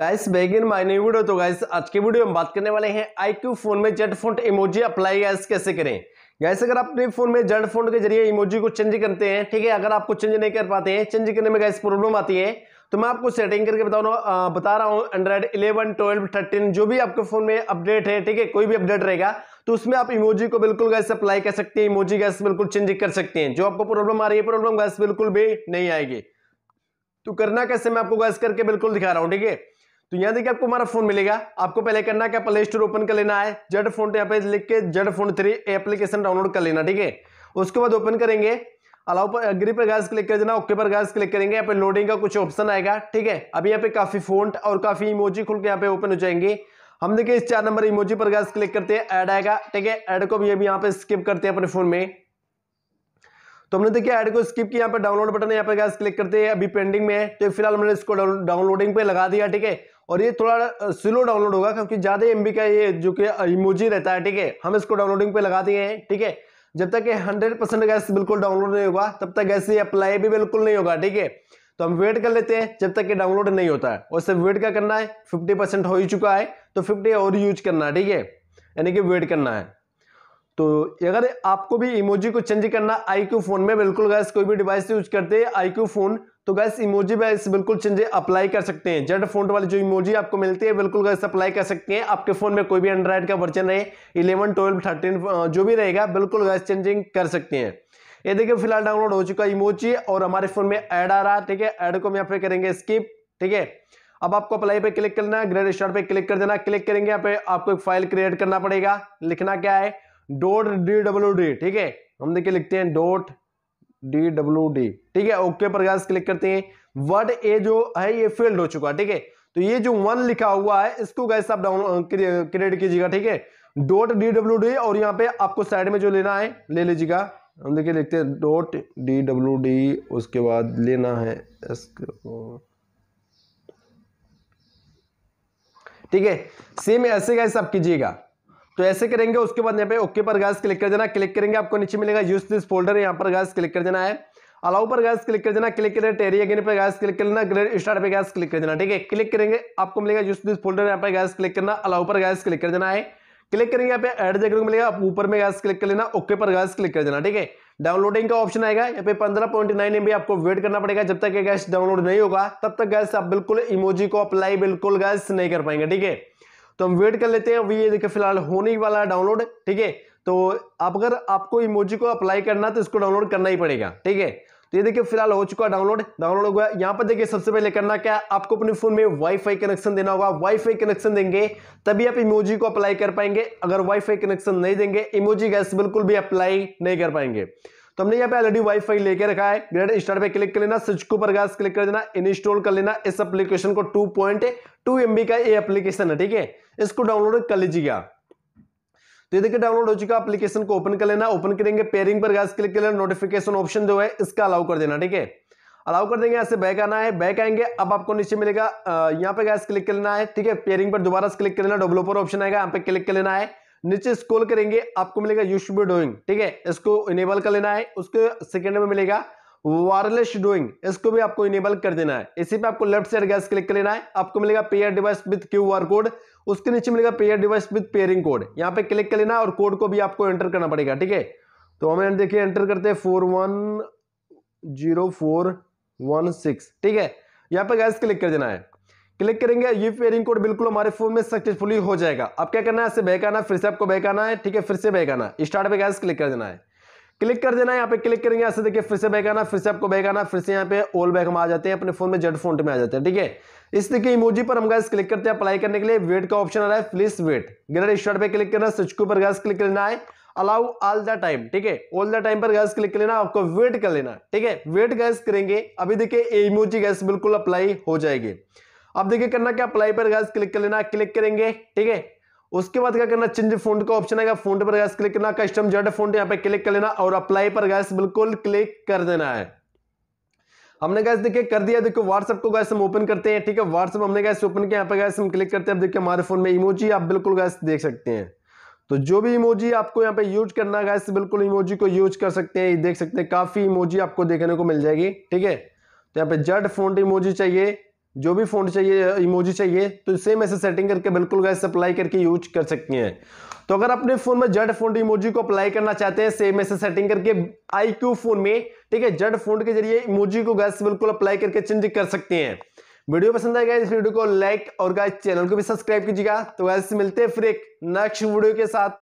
guys begin my new video तो guys आज के वीडियो में बात करने वाले हैं आईक्यू फोन में Z phone emoji apply guys कैसे करें गाइस अगर आप अपने फोन में जेड फोन के जरिए इमोजी को चेंज करते हैं ठीक है अगर आपको चेंज नहीं कर पाते हैं चेंज करने में गाइस प्रॉब्लम आती है तो मैं आपको सेटिंग करके बताऊँ बता रहा हूँ एंड्रॉइड इलेवन ट्वेल्व थर्टीन जो भी आपके फोन में अपडेट है ठीक है कोई भी अपडेट रहेगा तो उसमें आप इमोजी को बिल्कुल गैस अप्लाई कर सकते हैं इमोजी गैस बिल्कुल चेंज कर सकते हैं जो आपको प्रॉब्लम आ रही है प्रॉब्लम गैस बिल्कुल भी नहीं आएगी तो करना कैसे मैं आपको गैस करके बिल्कुल दिखा रहा हूँ ठीक है तो यहाँ देखिए आपको हमारा फोन मिलेगा आपको पहले करना क्या प्ले स्टोर ओपन कर लेना है जेड फोन यहाँ पे लिख के Z phone three application download कर लेना ठीक है उसके बाद ओपन करेंगे अलाउ पर अग्री पर गैस क्लिक कर देना ओके पर गैस क्लिक करेंगे यहाँ पे लोडिंग का कुछ ऑप्शन आएगा ठीक है अभी यहाँ पे काफी फोन और काफी इमोजी खुल के यहाँ पे ओपन हो जाएंगे हम देखिए इस चार नंबर इमोजी पर गैस क्लिक करते हैं ऐड आएगा ठीक है ऐड को भी अभी यहाँ पे स्किप करते हैं अपने फोन में तो हमने देखिए ऐड को स्किप किया यहाँ पे डाउनलोड बटन यहाँ पे गैस क्लिक करते हैं अभी पेंडिंग में है तो फिलहाल हमने इसको डाउनलोडिंग पे लगा दिया ठीक है और ये थोड़ा स्लो डाउनलोड होगा क्योंकि ज़्यादा एम का ये जो कि इमोजी रहता है ठीक है हम इसको डाउनलोडिंग पे लगा दिए हैं ठीक है जब तक ये हंड्रेड परसेंट गैस बिल्कुल डाउनलोड नहीं होगा तब तक गैस ये अप्लाई भी बिल्कुल नहीं होगा ठीक है तो हम वेट कर लेते हैं जब तक ये डाउनलोड नहीं होता है और सिर्फ वेट क्या करना है फिफ्टी परसेंट हो ही चुका है तो फिफ्टी और यूज करना है ठीक है यानी कि वेट करना है तो अगर आपको भी इमोजी को चेंज करना आई क्यू फोन में बिल्कुल गैस कोई भी डिवाइस यूज करते हैं आई क्यू फोन तो गैस इमोजी वैस बिल्कुल चेंज अप्लाई कर सकते हैं जेड फोन वाली जो इमोजी आपको मिलती है बिल्कुल गैस अप्लाई कर सकते हैं आपके फोन में कोई भी एंड्रॉइड का वर्जन रहे इलेवन ट्वेल्व थर्टीन जो भी रहेगा बिल्कुल गैस चेंजिंग कर सकते हैं ये देखिए फिलहाल डाउनलोड हो चुका है इमोजी और हमारे फोन में ऐड आ रहा है ठीक है ऐड को हम यहाँ पे करेंगे स्किप ठीक है अब आपको अप्लाई पे क्लिक करना है ग्रेड स्टार पे क्लिक कर देना क्लिक करेंगे यहाँ पे आपको एक फाइल क्रिएट करना पड़ेगा लिखना क्या है डॉट डी डब्ल्यू डी ठीक है हम देखिए लिखते हैं डॉट डी डब्ल्यू डी ठीक है ओके प्रकाश क्लिक करते हैं वर्ड ए जो है ये फेल्ड हो चुका है ठीक है तो ये जो वन लिखा हुआ है इसको गैस आप डाउन क्रिएट कीजिएगा ठीक है डॉट डी डब्ल्यू डी और यहाँ पे आपको साइड में जो लेना है ले लीजिएगा हम देखिए लिखते हैं डॉट डी डब्ल्यू डी उसके बाद लेना है ठीक है सेम ऐसे गैस आप कीजिएगा तो ऐसे करेंगे उसके बाद यहाँ पे ओके पर गैस क्लिक कर देना क्लिक करेंगे आपको नीचे मिलेगा यूज दिस फोल्डर यहाँ पर गैस क्लिक कर देना है अलाउ पर गैस क्लिक कर देना क्लिक करें टेरी अगेन पर गैस क्लिक कर लेना ग्रेड स्टार्ट पे गैस क्लिक कर देना ठीक है क्लिक करेंगे आपको मिलेगा यूज दिस फोल्डर यहाँ पर गैस क्लिक करना अलाउ पर गैस क्लिक कर देना है क्लिक करेंगे यहाँ पे एड देखने को मिलेगा आप ऊपर में गैस क्लिक कर लेना ओके पर गैस क्लिक कर देना ठीक है डाउनलोडिंग का ऑप्शन आएगा यहाँ पे पंद्रह पॉइंट नाइन एम आपको वेट करना पड़ेगा जब तक ये गैस डाउनलोड नहीं होगा तब तक गैस आप बिल्कुल इमोजी को अप्लाई बिल्कुल गैस नहीं कर पाएंगे ठीक है तो हम वेट कर लेते हैं अभी ये देखिए फिलहाल होने ही वाला है डाउनलोड ठीक है तो आप अगर आपको इमोजी को अप्लाई करना तो इसको डाउनलोड करना ही पड़ेगा ठीक है तो ये देखिए फिलहाल हो चुका डाउनलोड डाउनलोड हो गया यहाँ पर देखिए सबसे पहले करना क्या आपको अपने फोन में वाईफाई कनेक्शन देना होगा वाईफाई कनेक्शन देंगे तभी आप इमोजी को अप्लाई कर पाएंगे अगर वाईफाई कनेक्शन नहीं देंगे इमोजी गैस बिल्कुल भी अप्लाई नहीं कर पाएंगे तो हमने यहाँ पे ऑलरेडी वाईफाई लेके रखा है ग्रेड स्टार पे क्लिक कर लेना स्विच को पर गैस क्लिक कर देना इंस्टॉल कर लेना इस एप्लीकेशन को टू पॉइंट टू बी का ये एप्लीकेशन है ठीक है इसको डाउनलोड कर लीजिएगा तो ये देखिए डाउनलोड हो चुका एप्लीकेशन को ओपन कर लेना ओपन करेंगे पेयरिंग पर गैस क्लिक कर लेना नोटिफिकेशन ऑप्शन जो है इसका अलाउ कर देना ठीक है अलाउ कर देंगे ऐसे बैक आना है बैक आएंगे अब आपको नीचे मिलेगा यहाँ पे गैस क्लिक कर लेना है ठीक है पेयरिंग पर दोबारा से क्लिक कर लेना डेवलपर ऑप्शन आएगा यहाँ पे क्लिक कर लेना है नीचे स्कोल करेंगे आपको मिलेगा यू शुड बी डूइंग ठीक है इसको इनेबल कर लेना है उसके सेकेंड में मिलेगा वायरलेस डूइंग इसको भी आपको इनेबल कर देना है इसी पे आपको लेफ्ट साइड गैस क्लिक कर लेना है आपको मिलेगा pair device with Q R code उसके नीचे मिलेगा pair device with pairing code यहाँ पे क्लिक कर लेना है और कोड को भी आपको एंटर करना पड़ेगा ठीक है तो हमें देखिए एंटर करते हैं four one zero four one six ठीक है यहाँ पे गैस क्लिक कर देना है क्लिक करेंगे ये पेयरिंग कोड बिल्कुल हमारे फोन में सक्सेसफुली हो जाएगा अब क्या करना है ऐसे बहकाना फिर से आपको बहकाना है ठीक है फिर से बहकाना स्टार्ट पे गैस क्लिक कर देना है क्लिक कर देना है यहाँ पे क्लिक करेंगे ऐसे देखिए फिर से बहकाना फिर से आपको बहकाना फिर से यहाँ पे ऑल बैक हम आ जाते हैं अपने फोन में जेड फोन में आ जाते हैं ठीक है इस तरीके इमोजी पर हम गैस क्लिक करते हैं अप्लाई करने के लिए वेट का ऑप्शन आ रहा है प्लीज वेट गिर स्टार्ट पे क्लिक करना स्विच के ऊपर गैस क्लिक करना है अलाउ ऑल द टाइम ठीक है ऑल द टाइम पर गैस क्लिक कर लेना आपको वेट कर लेना ठीक है वेट गैस करेंगे अभी देखिए इमोजी गैस बिल्कुल अप्लाई हो जाएगी अब देखिए करना क्या अप्लाई पर गैस क्लिक कर लेना क्लिक करेंगे ठीक है उसके बाद क्या करना चेंज फोन का ऑप्शन आएगा फोन पर गैस क्लिक करना कस्टम जेड फोन यहाँ पे क्लिक कर लेना और अप्लाई पर गैस बिल्कुल क्लिक कर देना है हमने गैस देखिए कर दिया देखो व्हाट्सएप को गैस हम ओपन करते हैं ठीक है व्हाट्सएप हमने गैस ओपन किया यहाँ पे गैस हम क्लिक करते हैं अब देखिए हमारे फोन में इमोजी आप बिल्कुल गैस देख सकते हैं तो जो भी इमोजी आपको यहाँ पे यूज करना है गैस बिल्कुल इमोजी को यूज कर सकते हैं देख सकते हैं काफी इमोजी आपको देखने को मिल जाएगी ठीक है तो यहाँ पे जड फोन इमोजी चाहिए जो भी फोन चाहिए इमोजी चाहिए तो सेम ऐसे सेटिंग करके बिल्कुल गैस अप्लाई करके यूज कर सकते हैं तो अगर अपने फ़ोन में जड फोन इमोजी को अप्लाई करना चाहते हैं सेम ऐसे सेटिंग करके आई क्यू फोन में ठीक है जड फोन के जरिए इमोजी को गैस बिल्कुल अप्लाई करके चेंज कर सकते हैं वीडियो पसंद आएगा इस वीडियो को लाइक और गाइस चैनल को भी सब्सक्राइब कीजिएगा तो गैस मिलते हैं फिर एक नेक्स्ट वीडियो के साथ